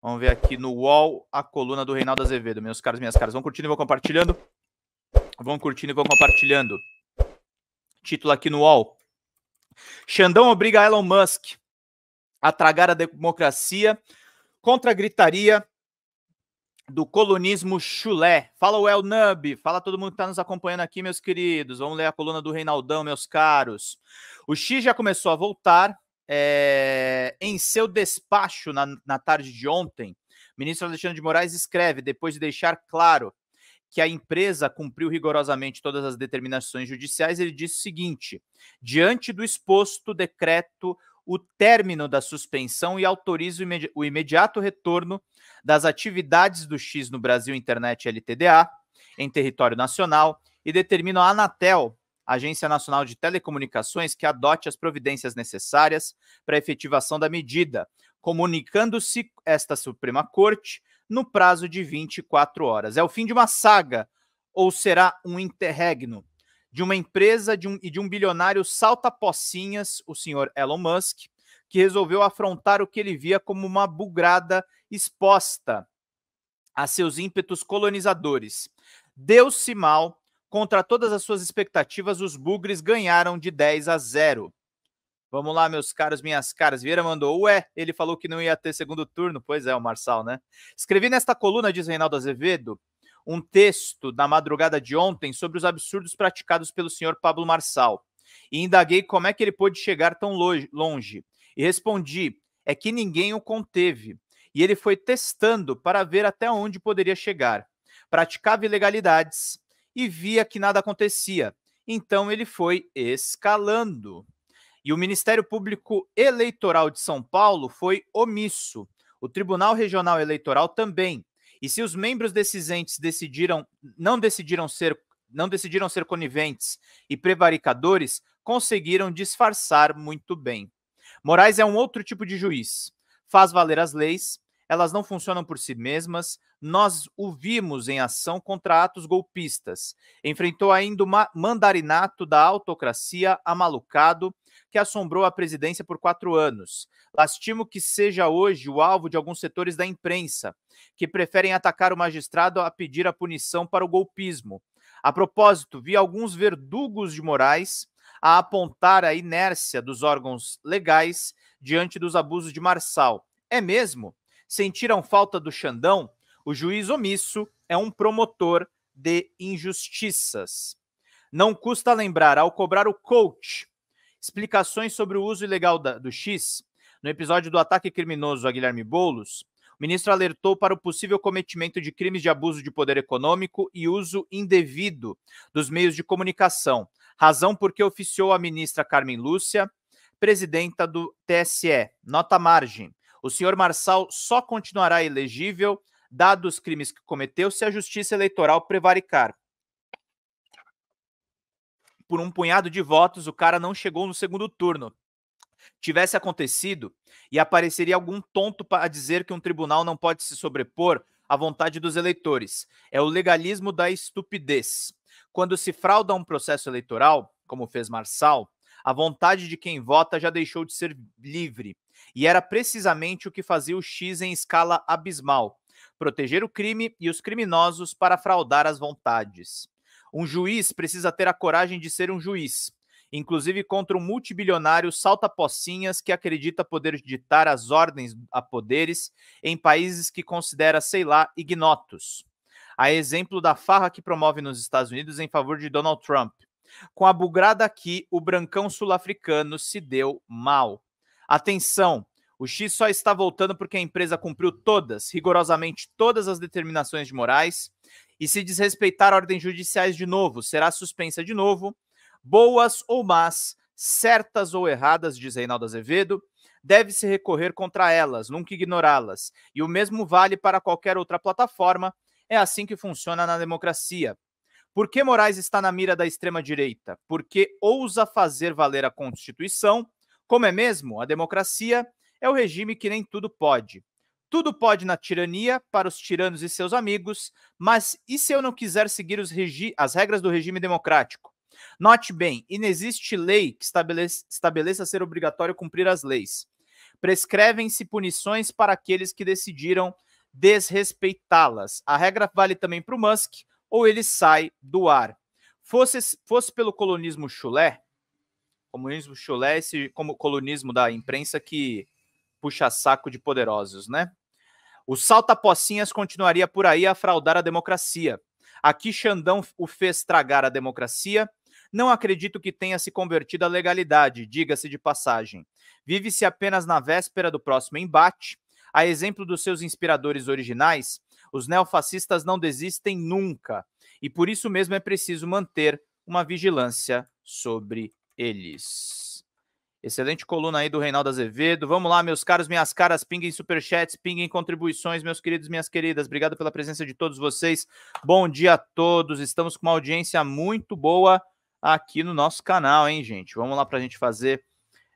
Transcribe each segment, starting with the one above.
Vamos ver aqui no wall a coluna do Reinaldo Azevedo. Meus caros, minhas caras, vão curtindo e vão compartilhando. Vão curtindo e vão compartilhando. Título aqui no wall. Xandão obriga Elon Musk a tragar a democracia contra a gritaria do colonismo chulé. Fala o El Nub, fala todo mundo que está nos acompanhando aqui, meus queridos. Vamos ler a coluna do Reinaldão, meus caros. O X já começou a voltar é, em seu despacho na, na tarde de ontem, ministro Alexandre de Moraes escreve, depois de deixar claro que a empresa cumpriu rigorosamente todas as determinações judiciais, ele disse o seguinte: diante do exposto, decreto o término da suspensão e autoriza o, imedi o imediato retorno das atividades do X no Brasil Internet LTDA em território nacional e determina a Anatel Agência Nacional de Telecomunicações que adote as providências necessárias para a efetivação da medida, comunicando-se esta Suprema Corte no prazo de 24 horas. É o fim de uma saga ou será um interregno? De uma empresa de um, e de um bilionário salta pocinhas, o senhor Elon Musk, que resolveu afrontar o que ele via como uma bugrada exposta a seus ímpetos colonizadores. Deu-se mal Contra todas as suas expectativas, os Bugres ganharam de 10 a 0. Vamos lá, meus caros, minhas caras. Vieira mandou, ué, ele falou que não ia ter segundo turno. Pois é, o Marçal, né? Escrevi nesta coluna, diz Reinaldo Azevedo, um texto na madrugada de ontem sobre os absurdos praticados pelo senhor Pablo Marçal. E indaguei como é que ele pôde chegar tão longe. E respondi, é que ninguém o conteve. E ele foi testando para ver até onde poderia chegar. Praticava ilegalidades, e via que nada acontecia. Então ele foi escalando. E o Ministério Público Eleitoral de São Paulo foi omisso. O Tribunal Regional Eleitoral também. E se os membros desses entes decidiram não decidiram ser não decidiram ser coniventes e prevaricadores, conseguiram disfarçar muito bem. Moraes é um outro tipo de juiz. Faz valer as leis, elas não funcionam por si mesmas. Nós o vimos em ação contra atos golpistas. Enfrentou ainda o mandarinato da autocracia amalucado que assombrou a presidência por quatro anos. Lastimo que seja hoje o alvo de alguns setores da imprensa, que preferem atacar o magistrado a pedir a punição para o golpismo. A propósito, vi alguns verdugos de Moraes a apontar a inércia dos órgãos legais diante dos abusos de Marçal. É mesmo? Sentiram falta do Xandão? O juiz omisso é um promotor de injustiças. Não custa lembrar, ao cobrar o coach, explicações sobre o uso ilegal da, do X, no episódio do ataque criminoso a Guilherme Boulos, o ministro alertou para o possível cometimento de crimes de abuso de poder econômico e uso indevido dos meios de comunicação, razão por que oficiou a ministra Carmen Lúcia, presidenta do TSE. Nota margem. O senhor Marçal só continuará elegível, dados os crimes que cometeu, se a justiça eleitoral prevaricar. Por um punhado de votos, o cara não chegou no segundo turno. Tivesse acontecido, e apareceria algum tonto para dizer que um tribunal não pode se sobrepor à vontade dos eleitores. É o legalismo da estupidez. Quando se frauda um processo eleitoral, como fez Marçal, a vontade de quem vota já deixou de ser livre. E era precisamente o que fazia o X em escala abismal: proteger o crime e os criminosos para fraudar as vontades. Um juiz precisa ter a coragem de ser um juiz, inclusive contra um multibilionário salta-pocinhas que acredita poder ditar as ordens a poderes em países que considera, sei lá, ignotos. A exemplo da farra que promove nos Estados Unidos em favor de Donald Trump. Com a bugrada aqui, o brancão sul-africano se deu mal. Atenção, o X só está voltando porque a empresa cumpriu todas, rigorosamente todas as determinações de Moraes. E se desrespeitar ordens judiciais de novo, será suspensa de novo. Boas ou más, certas ou erradas, diz Reinaldo Azevedo, deve-se recorrer contra elas, nunca ignorá-las. E o mesmo vale para qualquer outra plataforma. É assim que funciona na democracia. Por que Moraes está na mira da extrema-direita? Porque ousa fazer valer a Constituição. Como é mesmo? A democracia é o regime que nem tudo pode. Tudo pode na tirania para os tiranos e seus amigos, mas e se eu não quiser seguir as regras do regime democrático? Note bem, inexiste lei que estabeleça, estabeleça ser obrigatório cumprir as leis. Prescrevem-se punições para aqueles que decidiram desrespeitá-las. A regra vale também para o Musk, ou ele sai do ar. Fosse, fosse pelo colonismo chulé, comunismo chulé, esse como colonismo da imprensa que puxa saco de poderosos, né? O salta-pocinhas continuaria por aí a fraudar a democracia. Aqui Xandão o fez tragar a democracia. Não acredito que tenha se convertido à legalidade, diga-se de passagem. Vive-se apenas na véspera do próximo embate. A exemplo dos seus inspiradores originais, os neofascistas não desistem nunca. E por isso mesmo é preciso manter uma vigilância sobre eles. Excelente coluna aí do Reinaldo Azevedo. Vamos lá, meus caros, minhas caras, pinguem superchats, pinguem contribuições, meus queridos, minhas queridas. Obrigado pela presença de todos vocês. Bom dia a todos. Estamos com uma audiência muito boa aqui no nosso canal, hein, gente? Vamos lá para a gente fazer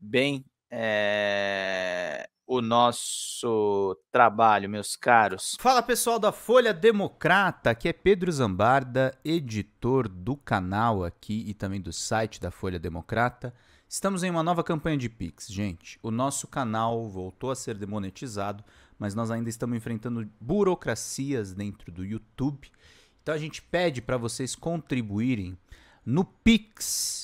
bem é o nosso trabalho, meus caros. Fala pessoal da Folha Democrata, aqui é Pedro Zambarda, editor do canal aqui e também do site da Folha Democrata. Estamos em uma nova campanha de Pix, gente. O nosso canal voltou a ser demonetizado, mas nós ainda estamos enfrentando burocracias dentro do YouTube. Então a gente pede para vocês contribuírem no Pix